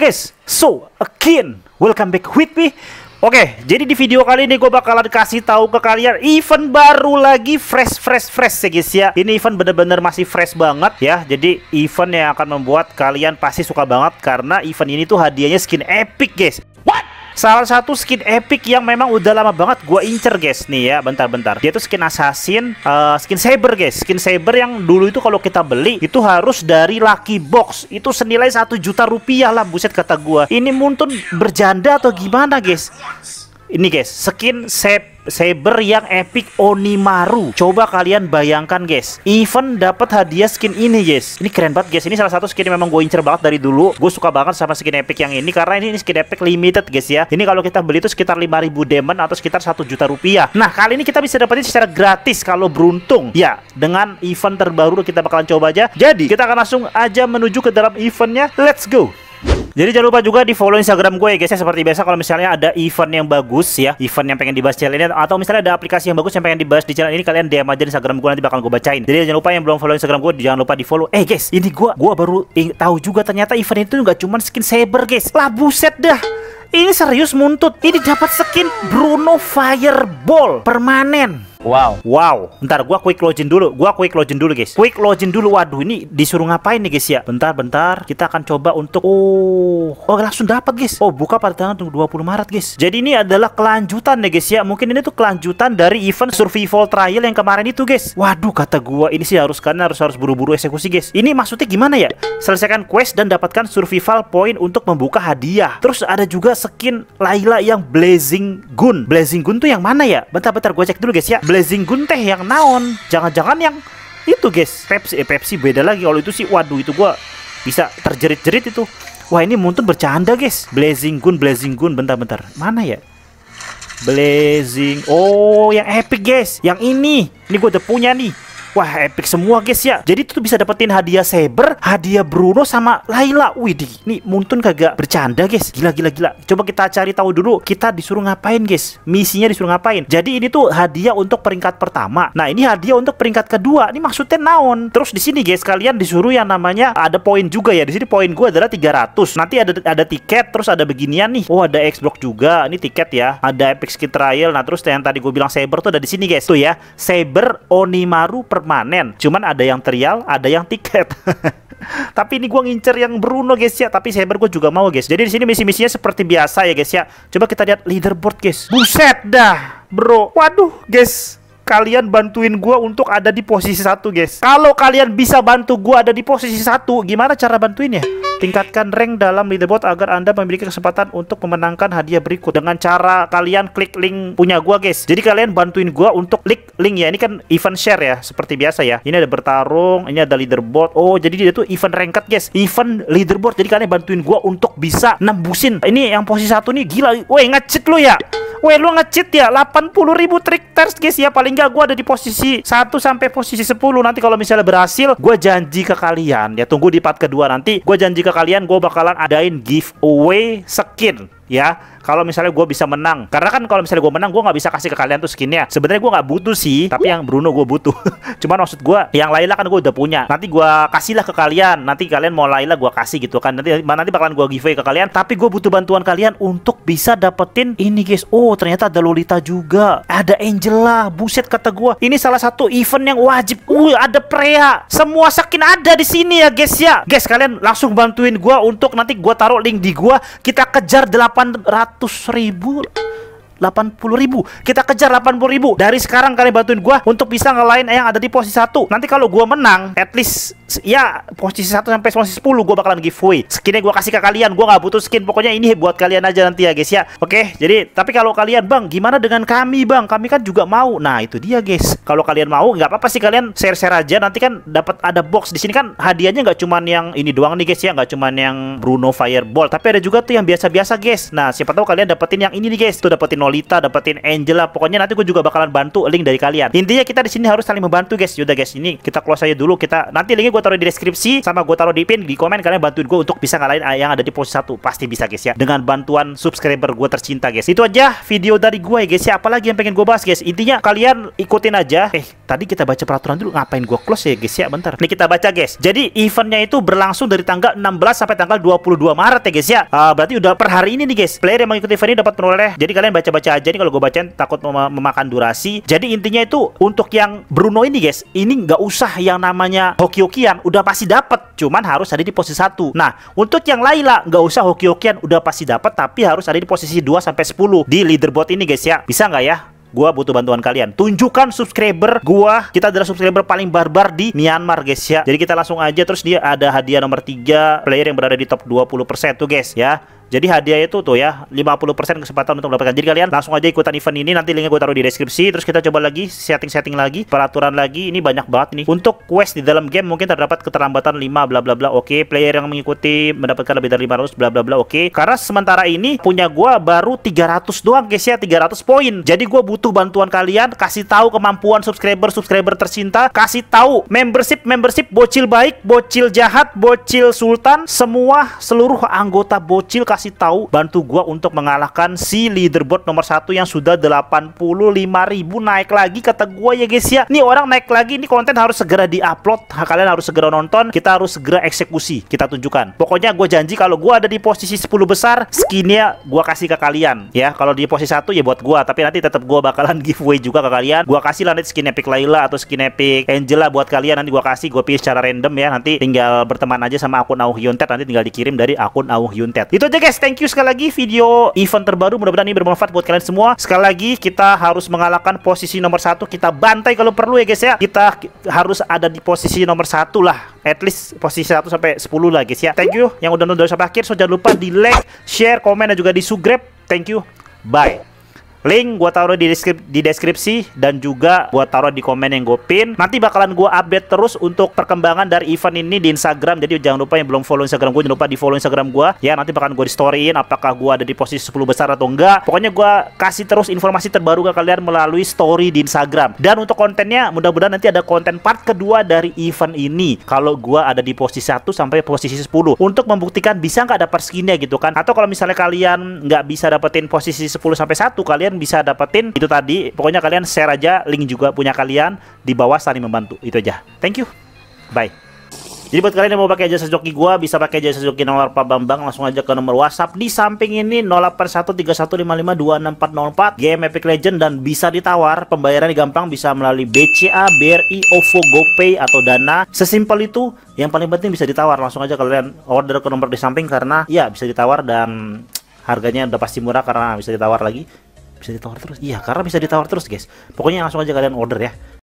guys, so again, welcome back with me. Oke, okay, jadi di video kali ini gue bakalan kasih tahu ke kalian event baru lagi fresh fresh fresh ya guys ya. Ini event bener-bener masih fresh banget ya. Jadi event yang akan membuat kalian pasti suka banget karena event ini tuh hadiahnya skin epic guys. Salah satu skin epic yang memang udah lama banget gue incer guys nih ya bentar-bentar. Dia tuh skin assassin, uh, skin saber guys. Skin saber yang dulu itu kalau kita beli itu harus dari lucky box. Itu senilai satu juta rupiah lah buset kata gue. Ini muntun berjanda atau gimana guys? Ini guys, skin saber saber yang epic Onimaru. Coba kalian bayangkan guys, even dapat hadiah skin ini guys. Ini keren banget guys. Ini salah satu skin yang memang gue incer banget dari dulu. Gue suka banget sama skin epic yang ini karena ini, ini skin epic limited guys ya. Ini kalau kita beli itu sekitar 5000 demon atau sekitar 1 juta rupiah. Nah, kali ini kita bisa dapetin secara gratis kalau beruntung. Ya, dengan event terbaru kita bakalan coba aja. Jadi, kita akan langsung aja menuju ke dalam eventnya. Let's go. Jadi jangan lupa juga di follow Instagram gue ya guys ya Seperti biasa kalau misalnya ada event yang bagus ya Event yang pengen dibahas di channel ini Atau misalnya ada aplikasi yang bagus yang pengen dibahas di channel ini Kalian DM aja di Instagram gue nanti bakal gue bacain Jadi jangan lupa yang belum follow Instagram gue Jangan lupa di follow Eh guys ini gue Gue baru tahu juga ternyata event itu nggak cuman skin saber guys Lah buset dah ini serius muntut. Ini dapat skin Bruno Fireball permanen. Wow. Wow. Bentar, gua quick login dulu. Gua quick login dulu, guys. Quick login dulu. Waduh, ini disuruh ngapain nih, guys ya? Bentar, bentar. Kita akan coba untuk Oh, oh langsung dapat, guys. Oh, buka pada tanggal 20 Maret, guys. Jadi ini adalah kelanjutan nih guys ya. Mungkin ini tuh kelanjutan dari event survival trial yang kemarin itu, guys. Waduh, kata gua ini sih harus karena harus harus buru-buru eksekusi, guys. Ini maksudnya gimana ya? Selesaikan quest dan dapatkan survival point untuk membuka hadiah. Terus ada juga skin Laila yang Blazing Gun. Blazing Gun tuh yang mana ya? Bentar-bentar gua cek dulu, guys ya. Blazing Gun teh yang naon jangan-jangan yang itu guys Pepsi eh, Pepsi beda lagi kalau itu sih waduh itu gua bisa terjerit-jerit itu wah ini muntun bercanda guys Blazing Gun Blazing Gun bentar-bentar mana ya Blazing oh yang epic guys yang ini ini gua udah punya nih Wah, epic semua guys ya. Jadi itu bisa dapetin hadiah Saber, hadiah Bruno sama Laila. Widih, nih Muntun kagak bercanda guys. Gila gila gila. Coba kita cari tahu dulu kita disuruh ngapain guys. Misinya disuruh ngapain. Jadi ini tuh hadiah untuk peringkat pertama. Nah, ini hadiah untuk peringkat kedua. Ini maksudnya naon. Terus di sini guys kalian disuruh yang namanya ada poin juga ya. Di sini poin gue adalah 300. Nanti ada ada tiket terus ada beginian nih. Oh, ada Xbox juga. Ini tiket ya. Ada Epic skin Trial. Nah, terus yang tadi gue bilang Saber tuh ada di sini guys. Tuh ya. Saber Onimaru per permanen. Cuman ada yang trial, ada yang tiket. tapi ini gue ngincer yang Bruno guys ya tapi Saber gue juga mau guys jadi di sini misi misinya seperti biasa ya guys ya coba kita lihat leaderboard guys buset dah bro waduh guys kalian bantuin gue untuk ada di posisi satu guys kalau kalian bisa bantu gue ada di posisi satu gimana cara bantuinnya Tingkatkan rank dalam leaderboard agar Anda memiliki kesempatan untuk memenangkan hadiah berikut dengan cara kalian klik link punya gua, guys. Jadi kalian bantuin gua untuk klik link ya. Ini kan event share ya, seperti biasa ya. Ini ada bertarung, ini ada leaderboard. Oh, jadi dia tuh event ranked, guys. Event leaderboard. Jadi kalian bantuin gua untuk bisa nembusin. Ini yang posisi satu nih gila. Woi, ngacit lu ya. Weh lu ngecit ya 80 ribu trik test guys ya Paling nggak gue ada di posisi 1 sampai posisi 10 Nanti kalau misalnya berhasil Gue janji ke kalian Ya tunggu di part kedua nanti Gue janji ke kalian Gue bakalan adain giveaway skin ya kalau misalnya gue bisa menang karena kan kalau misalnya gue menang gue nggak bisa kasih ke kalian tuh skinnya sebenarnya gue nggak butuh sih tapi yang Bruno gue butuh cuman maksud gue yang Laila kan gue udah punya nanti gue kasih lah ke kalian nanti kalian mau Laila gue kasih gitu kan nanti nanti bakalan gue giveaway ke kalian tapi gue butuh bantuan kalian untuk bisa dapetin ini guys oh ternyata ada Lolita juga ada Angela buset kata gue ini salah satu event yang wajib uh ada Prea semua skin ada di sini ya guys ya guys kalian langsung bantuin gue untuk nanti gue taruh link di gue kita kejar 8 800 ribu 80 ribu Kita kejar 80 ribu Dari sekarang kalian bantuin gue Untuk bisa ngelain yang ada di posisi 1 Nanti kalau gue menang At least Ya posisi 1 sampai posisi 10 Gue bakalan giveaway Skinnya gue kasih ke kalian Gue nggak butuh skin Pokoknya ini buat kalian aja nanti ya guys ya Oke jadi Tapi kalau kalian bang Gimana dengan kami bang Kami kan juga mau Nah itu dia guys Kalau kalian mau nggak apa-apa sih kalian share-share aja Nanti kan dapat ada box di sini kan Hadiahnya nggak cuman yang ini doang nih guys ya nggak cuman yang Bruno Fireball Tapi ada juga tuh yang biasa-biasa guys Nah siapa tahu kalian dapetin yang ini nih guys Tuh dapetin 0 Nolita, dapetin Angela. Pokoknya nanti gue juga bakalan bantu link dari kalian. Intinya kita di sini harus saling membantu guys. Yaudah guys, ini kita close aja dulu. Kita nanti linknya gue taruh di deskripsi sama gue taruh di pin di komen kalian bantuin gue untuk bisa ngalahin yang ada di posisi satu pasti bisa guys ya dengan bantuan subscriber gue tercinta guys itu aja video dari gue ya guys ya apalagi yang pengen gue bahas guys intinya kalian ikutin aja eh tadi kita baca peraturan dulu ngapain gue close ya guys ya bentar nih kita baca guys jadi eventnya itu berlangsung dari tanggal 16 sampai tanggal 22 Maret ya guys ya uh, berarti udah per hari ini nih guys player yang mengikuti event ini dapat menoleh jadi kalian baca-baca baca aja nih kalau gue bacain takut mem memakan durasi. Jadi intinya itu untuk yang Bruno ini guys, ini nggak usah yang namanya hoki-hokian, udah pasti dapat. Cuman harus ada di posisi satu. Nah, untuk yang Laila nggak usah hoki-hokian, udah pasti dapat, tapi harus ada di posisi 2 sampai sepuluh di leaderboard ini guys ya. Bisa nggak ya? gua butuh bantuan kalian. Tunjukkan subscriber gua. Kita adalah subscriber paling barbar di Myanmar, guys ya. Jadi kita langsung aja terus dia ada hadiah nomor 3 player yang berada di top 20% tuh, guys ya. Jadi hadiah itu tuh ya 50% kesempatan untuk mendapatkan. Jadi kalian langsung aja ikutan event ini nanti linknya gue taruh di deskripsi. Terus kita coba lagi setting-setting lagi, peraturan lagi. Ini banyak banget nih. Untuk quest di dalam game mungkin terdapat keterlambatan 5 bla bla bla. Oke, okay. player yang mengikuti mendapatkan lebih dari 500 bla bla bla. Oke. Okay. Karena sementara ini punya gue baru 300 doang guys ya, 300 poin. Jadi gue butuh bantuan kalian kasih tahu kemampuan subscriber-subscriber tersinta kasih tahu membership-membership bocil baik, bocil jahat, bocil sultan, semua seluruh anggota bocil kasih tahu bantu gua untuk mengalahkan si leaderboard nomor satu yang sudah 85 ribu naik lagi kata gua ya guys ya. Nih orang naik lagi ini konten harus segera diupload. Kalian harus segera nonton, kita harus segera eksekusi, kita tunjukkan. Pokoknya gua janji kalau gua ada di posisi 10 besar, skinnya gua kasih ke kalian ya. Kalau di posisi satu ya buat gua, tapi nanti tetap gua bakalan giveaway juga ke kalian. Gua kasih lah skin epic Laila atau skin epic Angela buat kalian nanti gua kasih, gua pilih secara random ya. Nanti tinggal berteman aja sama akun Auh Yuntet nanti tinggal dikirim dari akun Auh Yuntet. Itu aja guys guys, thank you sekali lagi video event terbaru. Mudah-mudahan ini bermanfaat buat kalian semua. Sekali lagi kita harus mengalahkan posisi nomor satu. Kita bantai kalau perlu ya guys ya. Kita harus ada di posisi nomor satu lah. At least posisi 1 sampai 10 lah guys ya. Thank you yang udah nonton sampai akhir. So jangan lupa di like, share, komen dan juga di subscribe. Thank you. Bye. Link gue taruh di, deskrip di deskripsi dan juga gue taruh di komen yang gue pin. Nanti bakalan gue update terus untuk perkembangan dari event ini di Instagram. Jadi jangan lupa yang belum follow Instagram gue, jangan lupa di follow Instagram gue. Ya nanti bakalan gue di storyin apakah gue ada di posisi 10 besar atau enggak. Pokoknya gue kasih terus informasi terbaru ke kalian melalui story di Instagram. Dan untuk kontennya mudah-mudahan nanti ada konten part kedua dari event ini. Kalau gue ada di posisi 1 sampai posisi 10 untuk membuktikan bisa nggak dapat skinnya gitu kan. Atau kalau misalnya kalian nggak bisa dapetin posisi 10 sampai 1 kalian kalian bisa dapetin itu tadi. Pokoknya kalian share aja link juga punya kalian di bawah saling membantu. Itu aja. Thank you. Bye. Jadi buat kalian yang mau pakai jasa joki gua bisa pakai jasa joki nomor Pak Bambang langsung aja ke nomor WhatsApp di samping ini 081315526404 game Epic Legend dan bisa ditawar pembayaran gampang bisa melalui BCA, BRI, OVO, GoPay atau Dana sesimpel itu yang paling penting bisa ditawar langsung aja kalian order ke nomor di samping karena ya bisa ditawar dan harganya udah pasti murah karena bisa ditawar lagi bisa ditawar terus iya karena bisa ditawar terus guys pokoknya langsung aja kalian order ya